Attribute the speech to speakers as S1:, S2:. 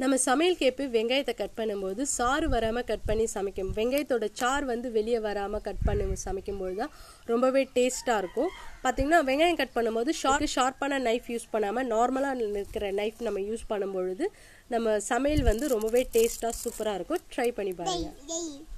S1: நம்ம சமையல் கேப்பு வெங்காயத்தை கட் பண்ணும்போது சாறு வராமல் கட் பண்ணி சமைக்கும் வெங்காயத்தோட சாறு வந்து வெளியே வராமல் கட் பண்ணி சமைக்கும்போது தான் ரொம்பவே டேஸ்ட்டாக இருக்கும் பார்த்திங்கன்னா வெங்காயம் கட் பண்ணும்போது ஷார்ட் ஷார்ப்பான நைஃப் யூஸ் பண்ணாமல் நார்மலாக நிற்கிற நைஃப் நம்ம யூஸ் பண்ணும்பொழுது நம்ம சமையல் வந்து ரொம்பவே டேஸ்ட்டாக சூப்பராக இருக்கும் ட்ரை பண்ணி பாருங்கள்